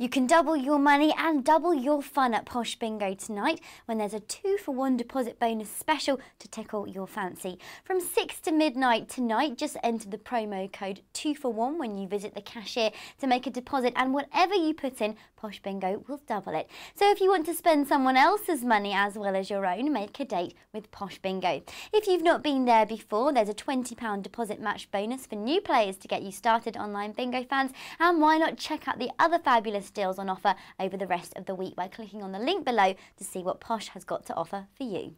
You can double your money and double your fun at Posh Bingo tonight when there's a two for one deposit bonus special to tickle your fancy. From 6 to midnight tonight, just enter the promo code 2 for 1 when you visit the cashier to make a deposit, and whatever you put in, Posh Bingo will double it. So if you want to spend someone else's money as well as your own, make a date with Posh Bingo. If you've not been there before, there's a £20 deposit match bonus for new players to get you started online bingo fans, and why not check out the other fabulous latest deals on offer over the rest of the week by clicking on the link below to see what Posh has got to offer for you.